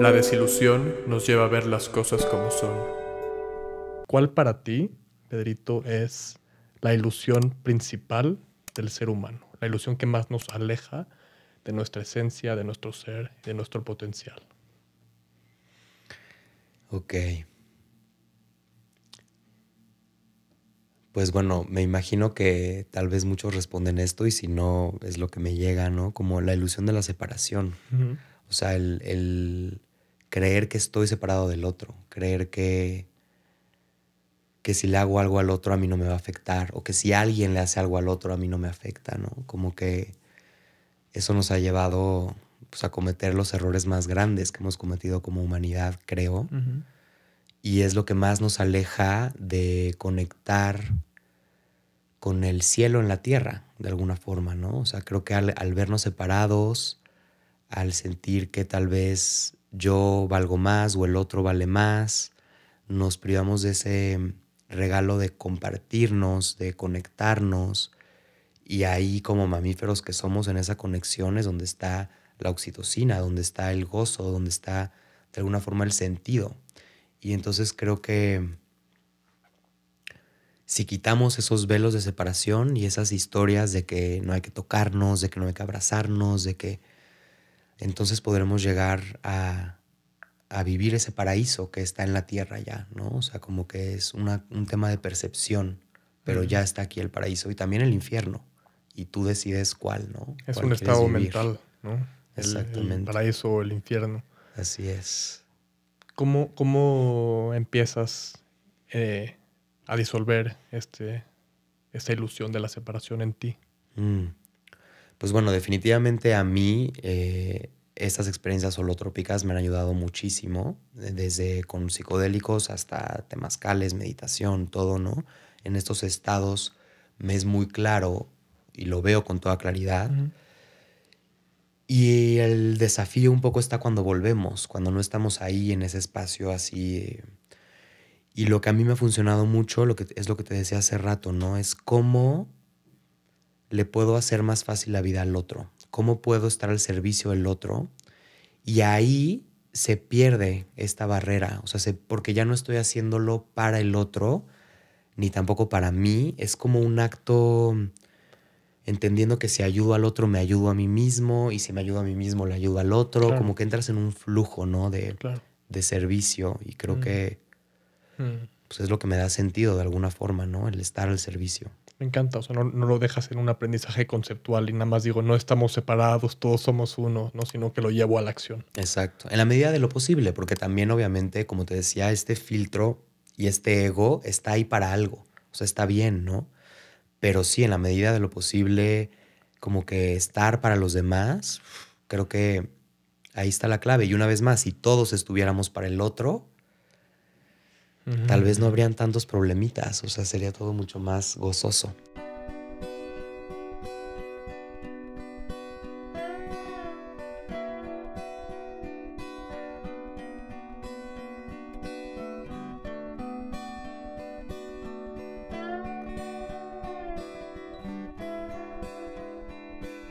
La desilusión nos lleva a ver las cosas como son. ¿Cuál para ti, Pedrito, es la ilusión principal del ser humano? La ilusión que más nos aleja de nuestra esencia, de nuestro ser, de nuestro potencial. Ok. Pues bueno, me imagino que tal vez muchos responden esto y si no es lo que me llega, ¿no? Como la ilusión de la separación. O sea, el, creer que estoy separado del otro, creer que, que si le hago algo al otro a mí no me va a afectar, o que si alguien le hace algo al otro a mí no me afecta, ¿no? Como que eso nos ha llevado pues, a cometer los errores más grandes que hemos cometido como humanidad, creo. Y es lo que más nos aleja de conectar con el cielo en la tierra, de alguna forma, ¿no? O sea, creo que al vernos separados, al sentir que tal vez yo valgo más o el otro vale más, nos privamos de ese regalo de compartirnos, de conectarnos, y ahí como mamíferos que somos en esa conexión es donde está la oxitocina, donde está el gozo, donde está de alguna forma el sentido. Y entonces creo que si quitamos esos velos de separación y esas historias de que no hay que tocarnos, de que no hay que abrazarnos, de que entonces podremos llegar a, a vivir ese paraíso que está en la tierra ya, ¿no? O sea, como que es un tema de percepción, pero mm. ya está aquí el paraíso y también el infierno. Y tú decides cuál, ¿no? Es un estado mental, ¿no? Exactamente. El, paraíso o el infierno. Así es. ¿Cómo, cómo empiezas eh, a disolver este, esta ilusión de la separación en ti? Mm pues bueno, definitivamente a mí eh, estas experiencias holotrópicas me han ayudado muchísimo, eh, desde con psicodélicos hasta temazcales, meditación, todo, ¿no? En estos estados me es muy claro y lo veo con toda claridad. Y el desafío un poco está cuando volvemos, cuando no estamos ahí en ese espacio así. Eh, y lo que a mí me ha funcionado mucho lo que, es lo que te decía hace rato, ¿no? Es cómo le puedo hacer más fácil la vida al otro? ¿Cómo puedo estar al servicio del otro? Y ahí se pierde esta barrera, o sea, porque ya no estoy haciéndolo para el otro, ni tampoco para mí, es como un acto entendiendo que si ayudo al otro me ayudo a mí mismo y si me ayudo a mí mismo le ayudo al otro, como que entras en un flujo, ¿no? De, servicio y creo mm. que mm. Pues, es lo que me da sentido de alguna forma, ¿no? El estar al servicio. Me encanta, o sea, no, lo dejas en un aprendizaje conceptual y nada más digo, no estamos separados, todos somos uno, ¿no? sino que lo llevo a la acción. Exacto, en la medida de lo posible, porque también obviamente, como te decía, este filtro y este ego está ahí para algo, o sea, está bien, ¿no? Pero sí, en la medida de lo posible, como que estar para los demás, creo que ahí está la clave. Y una vez más, si todos estuviéramos para el otro, tal vez no habrían tantos problemitas, o sea, sería todo mucho más gozoso.